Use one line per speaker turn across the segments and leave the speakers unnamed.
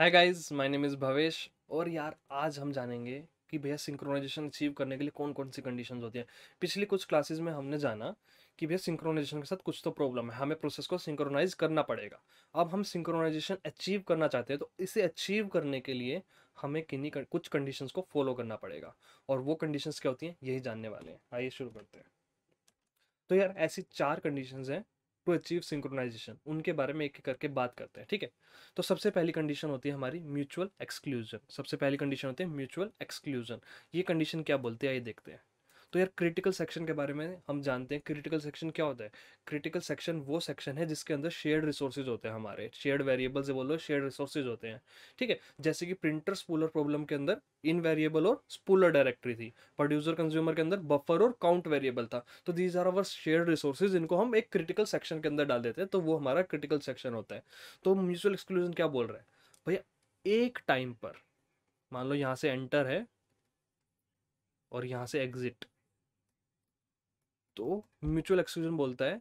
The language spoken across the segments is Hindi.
Hi guys my name is Bhavesh और यार आज हम जानेंगे कि भैया सिंक्रोनाइजेशन अचीव करने के लिए कौन कौन सी कंडीशंस होती हैं पिछली कुछ क्लासेस में हमने जाना कि भैया सिंक्रोनाइजेशन के साथ कुछ तो प्रॉब्लम है हमें प्रोसेस को सिंक्रोनाइज करना पड़ेगा अब हम सिंक्रोनाइजेशन अचीव करना चाहते हैं तो इसे अचीव करने के लिए हमें किन्हीं कुछ कंडीशंस को फॉलो करना पड़ेगा और वो कंडीशंस क्या होती हैं यही जानने वाले हैं आइए शुरू करते हैं तो यार ऐसी चार कंडीशंस हैं टू अचीव सिंक्रोनाइजेशन उनके बारे में एक एक करके बात करते हैं ठीक है तो सबसे पहली कंडीशन होती है हमारी म्यूचुअल एक्सक्लूजन सबसे पहली कंडीशन होती है म्यूचुअल एक्सक्लूजन ये कंडीशन क्या बोलते हैं ये देखते हैं तो यार क्रिटिकल सेक्शन के बारे में हम जानते हैं क्रिटिकल सेक्शन क्या होता है क्रिटिकल सेक्शन वो सेक्शन है जिसके अंदर शेयर्ड रिसोर्सेज होते हैं हमारे शेयर्ड से बोलो शेयर्ड रिसोर्सेज होते हैं ठीक है जैसे कि प्रिंटर स्पूलर प्रॉब्लम के अंदर इन वेरिएबल और स्पूलर डायरेक्टरी थी प्रोड्यूसर कंज्यूमर के अंदर बफर और काउंट वेरिएबल था तो these are our share resources इनको हम एक क्रिटिकल सेक्शन के अंदर डाल देते हैं तो वो हमारा क्रिटिकल सेक्शन होता है तो म्यूचुअल एक्सक्लूजन क्या बोल रहा है भैया एक टाइम पर मान लो यहाँ से एंटर है और यहां से एग्जिट तो म्यूचुअल एक्सक्लूजन बोलता है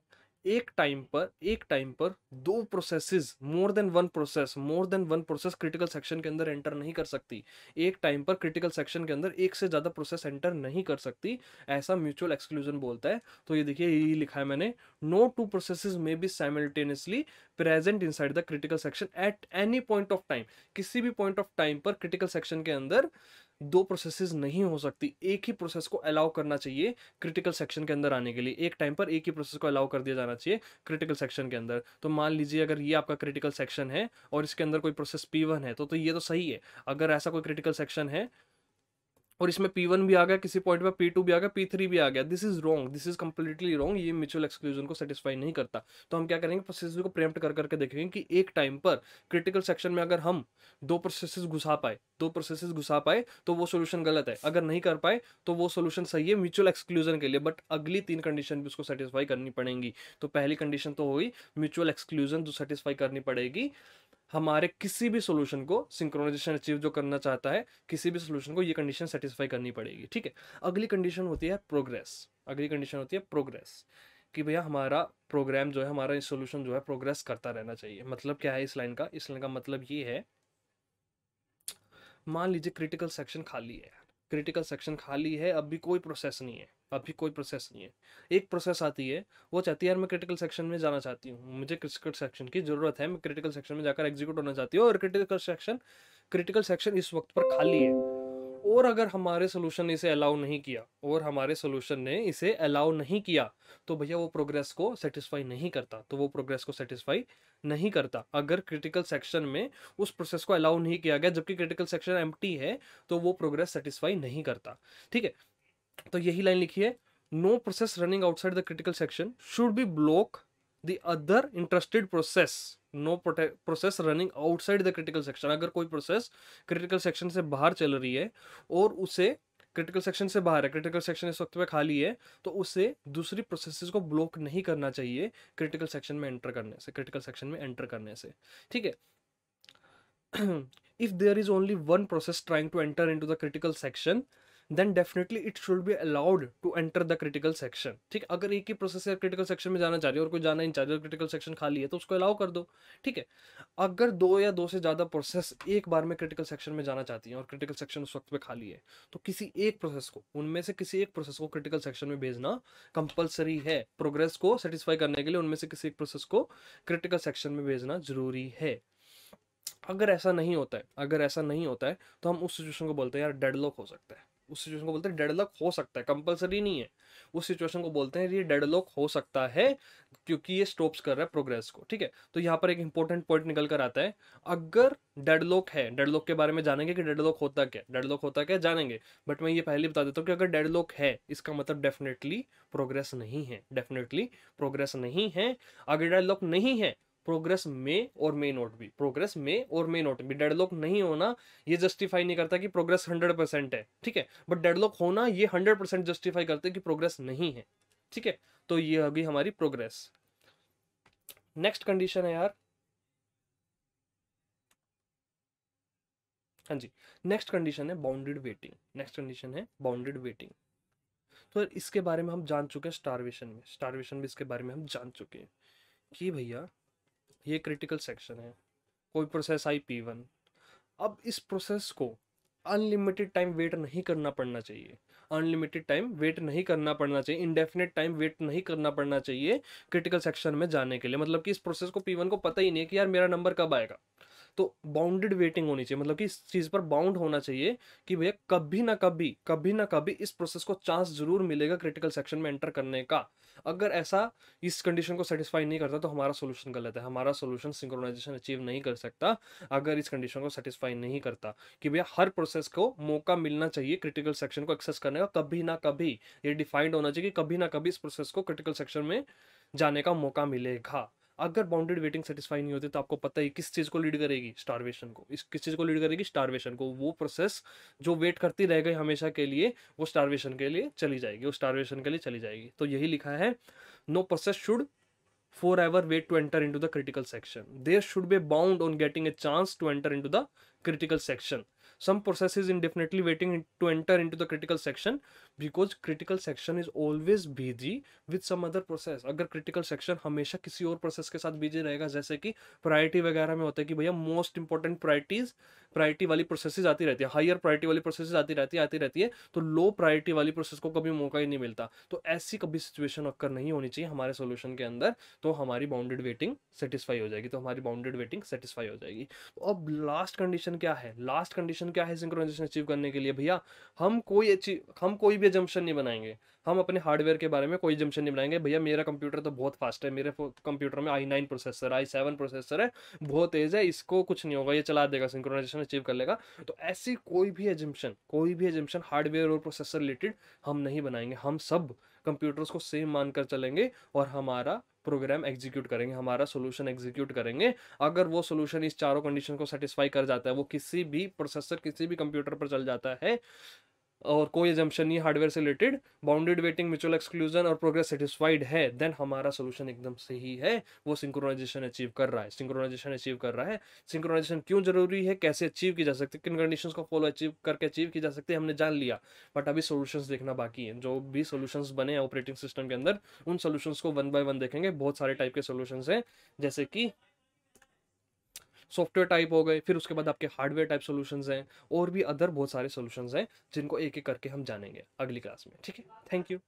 एक टाइम पर एक टाइम पर दो processes more than one process more than one process critical section के अंदर एंटर नहीं कर सकती एक टाइम पर क्रिटिकल सेक्शन के अंदर एक से ज़्यादा प्रोसेस एंटर नहीं कर सकती ऐसा म्यूचुअल एक्सक्लूजन बोलता है तो ये देखिए ये लिखा है मैंने no two process may be simultaneously present inside the critical section at any point of time किसी भी पॉइंट ऑफ टाइम पर क्रिटिकल सेक्शन के अंदर दो प्रोसेसेस नहीं हो सकती एक ही प्रोसेस को अलाउ करना चाहिए क्रिटिकल सेक्शन के अंदर आने के लिए एक टाइम पर एक ही प्रोसेस को अलाउ कर दिया जाना चाहिए क्रिटिकल सेक्शन के अंदर तो मान लीजिए अगर ये आपका क्रिटिकल सेक्शन है और इसके अंदर कोई प्रोसेस पी है तो, तो ये तो सही है अगर ऐसा कोई क्रिटिकल सेक्शन है और इसमें पी वन भी आ गया किसी पॉइंट पर पी टू भी आ गया पी थ्री भी आ गया this is wrong this is completely wrong ये म्यूचुअल एक्सक्लूजन को सेटिस्फाई नहीं करता तो हम क्या करेंगे प्रोसेस को प्रेम्प्ट कर करके देखेंगे कि एक टाइम पर क्रिटिकल सेक्शन में अगर हम दो प्रोसेस घुसा पाए दो प्रोसेस घुसा पाए तो वो सोल्यूशन गलत है अगर नहीं कर पाए तो वो सोल्यूशन सही है म्यूचुअल एक्सक्लूजन के लिए बट अगली तीन कंडीशन भी उसको सेटिस्फाई करनी पड़ेंगी तो पहली कंडीशन तो हुई म्यूचुअल एक्सक्लूजन जो सेटिस्फाई करनी पड़ेगी हमारे किसी भी सोल्यूशन को सिंक्रोनाइजेशन अचीव जो करना चाहता है किसी भी सोल्यूशन को ये कंडीशन सेटिस्फाई करनी पड़ेगी ठीक है अगली कंडीशन होती है प्रोग्रेस अगली कंडीशन होती है प्रोग्रेस कि भैया हमारा प्रोग्राम जो है हमारा सोल्यूशन जो है प्रोग्रेस करता रहना चाहिए मतलब क्या है इस लाइन का इस लाइन का मतलब ये है मान लीजिए क्रिटिकल सेक्शन खाली है क्रिटिकल सेक्शन खाली है अभी कोई प्रोसेस नहीं है अभी कोई प्रोसेस नहीं है एक प्रोसेस आती है वो चाहती है यार मैं क्रिटिकल सेक्शन में जाना चाहती हूँ मुझे क्रिटिकल सेक्शन की ज़रूरत है मैं क्रिटिकल सेक्शन में जाकर एग्जीक्यूट होना चाहती हूँ और क्रिटिकल सेक्शन क्रिटिकल सेक्शन इस वक्त पर खाली है और अगर हमारे सोल्यूशन ने इसे अलाउ नहीं किया और हमारे सोल्यूशन ने इसे अलाउ नहीं किया तो भैया वो प्रोग्रेस को सेटिस्फाई नहीं करता तो वो प्रोग्रेस को सेटिस्फाई नहीं करता अगर क्रिटिकल सेक्शन में उस प्रोसेस को अलाउ नहीं किया गया जबकि क्रिटिकल सेक्शन एम है तो वो प्रोग्रेस सेटिस्फाई नहीं करता ठीक है तो यही लाइन लिखी है no process running outside the critical section should be block the other interested process no process running outside the critical section अगर कोई प्रोसेस क्रिटिकल सेक्शन से बाहर चल रही है और उसे क्रिटिकल सेक्शन से बाहर है क्रिटिकल सेक्शन इस वक्त में खाली है तो उसे दूसरी प्रोसेसेस को ब्लॉक नहीं करना चाहिए क्रिटिकल सेक्शन में एंटर करने से क्रिटिकल सेक्शन में एंटर करने से ठीक है if there is only one process trying to enter into the critical section then definitely it should be allowed to enter the critical section ठीक है अगर एक ही प्रोसेसर क्रिटिकल सेक्शन में जाना चाह रही है और कोई जाना इन चार्जर क्रिटिकल सेक्शन खाली है तो उसको अलाउ कर दो ठीक है अगर दो या दो से ज़्यादा प्रोसेस एक बार में क्रिटिकल सेक्शन में जाना चाहती हैं और क्रिटिकल सेक्शन उस वक्त पे खाली है तो किसी एक प्रोसेस को उनमें से किसी एक प्रोसेस को क्रिटिकल सेक्शन में भेजना कंपलसरी है प्रोग्रेस को सेटिस्फाई करने के लिए उनमें से किसी एक प्रोसेस को क्रिटिकल सेक्शन में भेजना जरूरी है अगर ऐसा नहीं होता है अगर ऐसा नहीं होता है तो हम उस सिचुएशन को बोलते हैं यार डेडलॉक हो सकता है उस सिचुएशन को बोलते हैं डेडलॉक हो सकता है कंपलसरी नहीं है उस सिचुएशन को बोलते हैं ये डेडलॉक हो सकता है क्योंकि ये स्टॉप्स कर रहा है प्रोग्रेस को ठीक है तो यहाँ पर एक इंपॉर्टेंट पॉइंट निकल कर आता है अगर डेडलॉक है डेडलॉक के बारे में जानेंगे कि डेडलॉक होता क्या डेडलॉक होता क्या जानेंगे बट मैं ये पहले बता देता हूँ कि अगर डेडलॉक है इसका मतलब डेफिनेटली प्रोग्रेस नहीं है डेफिनेटली प्रोग्रेस नहीं है अगर डेडलॉक नहीं है प्रोग्रेस में और मे नॉट भी प्रोग्रेस में और मे नॉट भी डेडलॉक नहीं होना ये जस्टिफाई नहीं करता कि प्रोग्रेस हंड्रेड परसेंट है ठीक है बट डेडलॉक होना ये हंड्रेड परसेंट जस्टिफाई करते कि प्रोग्रेस नहीं है ठीक है तो ये होगी हमारी प्रोग्रेस नेक्स्ट कंडीशन है यार हाँ जी नेक्स्ट कंडीशन है बाउंडेड वेटिंग नेक्स्ट कंडीशन है बाउंडेड वेटिंग तो इसके बारे में हम जान चुके हैं स्टारवेशन में स्टारवेशन भी इसके बारे में हम जान चुके हैं कि भैया ये क्रिटिकल सेक्शन है कोई प्रोसेस आई पी वन अब इस प्रोसेस को अनलिमिटेड टाइम वेट नहीं करना पड़ना चाहिए अनलिमिटेड टाइम वेट नहीं करना पड़ना चाहिए इंडेफिनेट टाइम वेट नहीं करना पड़ना चाहिए क्रिटिकल सेक्शन में जाने के लिए मतलब कि इस प्रोसेस को पी वन को पता ही नहीं है कि यार मेरा नंबर कब आएगा तो बाउंडेड वेटिंग होनी चाहिए मतलब कि इस चीज़ पर बाउंड होना चाहिए कि भैया कभी ना कभी कभी ना कभी इस प्रोसेस को चांस जरूर मिलेगा क्रिटिकल सेक्शन में एंटर करने का अगर ऐसा इस कंडीशन को सेटिस्फाई नहीं करता तो हमारा सोल्यूशन गलत है हमारा सोल्यूशन सिंक्रोनाइजेशन अचीव नहीं कर सकता अगर इस कंडीशन को सेटिस्फाई नहीं करता कि भैया हर प्रोसेस को मौका मिलना चाहिए क्रिटिकल सेक्शन को एक्सेस करने का कभी ना कभी ये डिफाइंड होना चाहिए कि कभी ना कभी इस प्रोसेस को क्रिटिकल सेक्शन में जाने का मौका मिलेगा अगर बाउंडेड वेटिंग सेटिस्फाई नहीं होती तो आपको पता ही किस चीज़ को लीड करेगी स्टारवेशन को इस किस चीज़ को लीड करेगी स्टारवेशन को वो प्रोसेस जो वेट करती रह गई हमेशा के लिए वो स्टारवेशन के लिए चली जाएगी वो स्टारवेशन के लिए चली जाएगी तो यही लिखा है no process should for ever wait to enter into the critical section There should be bound on getting a chance to enter enter into the critical section. some process is indefinitely waiting to enter into the critical section because critical section is always busy with some other process अगर critical section हमेशा किसी और process के साथ busy रहेगा जैसे कि priority वगैरह में होता है कि भैया most important priorities priority वाली processes आती रहती है higher priority वाली processes आती रहती है आती रहती है तो low priority वाली process को कभी मौका ही नहीं मिलता तो ऐसी कभी सिचुएशन अक्कर नहीं होनी चाहिए हमारे सोल्यूशन के अंदर तो हमारी बाउंडेड वेटिंग सेटिस्फाई हो जाएगी तो हमारी बाउंडेड वेटिंग सेटिस्फाई हो जाएगी तो अब लास्ट कंडीशन क्या है लास्ट कंडीशन सिंक्रोनाइजेशन क्या है सिंक्रोनाइजेशन अचीव करने के लिए भैया हम कोई अचीव हम कोई भी जम्पशन नहीं बनाएंगे हम अपने हार्डवेयर के बारे में कोई जम्पशन नहीं बनाएंगे भैया मेरा कंप्यूटर तो बहुत फास्ट है मेरे कंप्यूटर में i nine processor i seven processor है बहुत तेज है इसको कुछ नहीं होगा ये चला देगा सिंक्रोनाइजेशन अचीव कर लेगा तो ऐसी कोई भी एजम्पन कोई भी एजम्पन हार्डवेयर और प्रोसेसर रिलेटेड हम नहीं बनाएंगे हम सब कंप्यूटर्स को सेम मानकर चलेंगे और हमारा प्रोग्राम एग्जीक्यूट करेंगे हमारा सोल्यूशन एग्जीक्यूट करेंगे अगर वो सोल्यूशन इस चारों कंडीशन को सेटिस्फाई कर जाता है वो किसी भी प्रोसेसर किसी भी कंप्यूटर पर चल जाता है और कोई एजम्पन नहीं हार्डवेयर से related bounded waiting mutual exclusion और प्रोग्रेस सेटिस्फाइड है देन हमारा सोल्यूशन एकदम सही है वो सिंक्रोनाइजेशन अचीव कर रहा है सिंक्रोनाइजेशन अचीव कर रहा है सिंक्रोनाइजेशन क्यों जरूरी है कैसे अचीव की जा सकती है किन कंडीशन को फॉलो अचीव करके अचीव की जा सकती है हमने जान लिया बट अभी सोल्यूशन देखना बाकी है जो भी सोल्यूशन बने हैं ऑपरेटिंग सिस्टम के अंदर उन सोल्यूशन को वन बाय वन देखेंगे बहुत सारे टाइप के सोल्यूशन हैं जैसे कि सॉफ्टवेयर टाइप हो गए फिर उसके बाद आपके हार्डवेयर टाइप सोल्यूशन हैं और भी अदर बहुत सारे सोल्यूशन हैं जिनको एक एक करके हम जानेंगे अगली क्लास में ठीक है थैंक यू